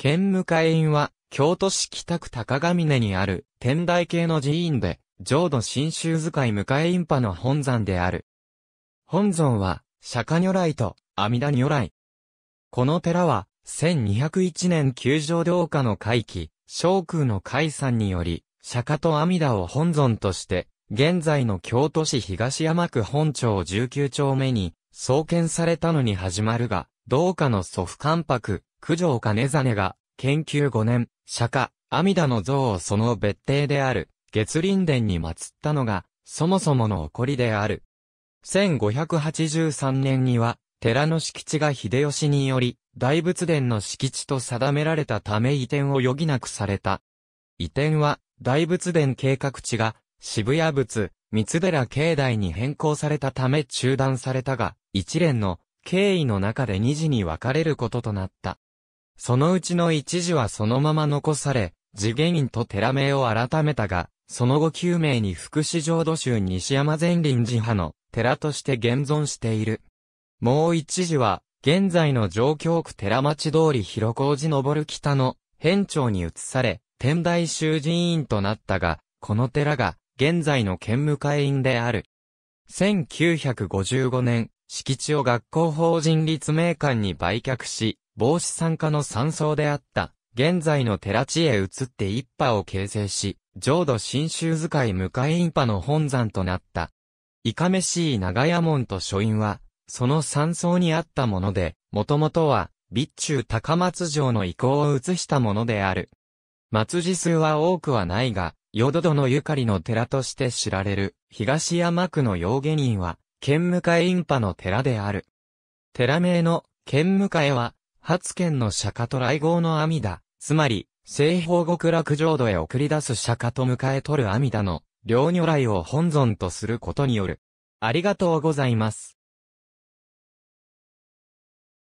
県向院は、京都市北区高峰にある、天台系の寺院で、浄土真宗使い向院派の本山である。本尊は、釈迦如来と、阿弥陀如来。この寺は、1201年九条道下の回帰、昭空の解散により、釈迦と阿弥陀を本尊として、現在の京都市東山区本町19丁目に、創建されたのに始まるが、道下の祖父関白、九条金実が、研究五年、釈迦、阿弥陀の像をその別邸である、月林殿に祀ったのが、そもそもの起こりである。1583年には、寺の敷地が秀吉により、大仏殿の敷地と定められたため移転を余儀なくされた。移転は、大仏殿計画地が、渋谷仏、三寺境内に変更されたため中断されたが、一連の経緯の中で二次に分かれることとなった。そのうちの一時はそのまま残され、次元院と寺名を改めたが、その後9名に福祉浄土宗西山前林寺派の寺として現存している。もう一時は、現在の上京区寺町通り広小路上る北の辺町に移され、天台修寺院となったが、この寺が現在の県務会員である。1955年、敷地を学校法人立命館に売却し、防止参加の山荘であった、現在の寺地へ移って一派を形成し、浄土真宗使い向かい院派の本山となった。いかめしい長屋門と書院は、その山荘にあったもので、もともとは、備中高松城の意向を移したものである。松寺数は多くはないが、淀殿ゆかりの寺として知られる、東山区の妖下人は、剣迎か院派の寺である。寺名の剣迎は、初剣の釈迦と来合の阿弥陀、つまり、西方極楽浄土へ送り出す釈迦と迎え取る阿弥陀の、両如来を本尊とすることによる。ありがとうございます。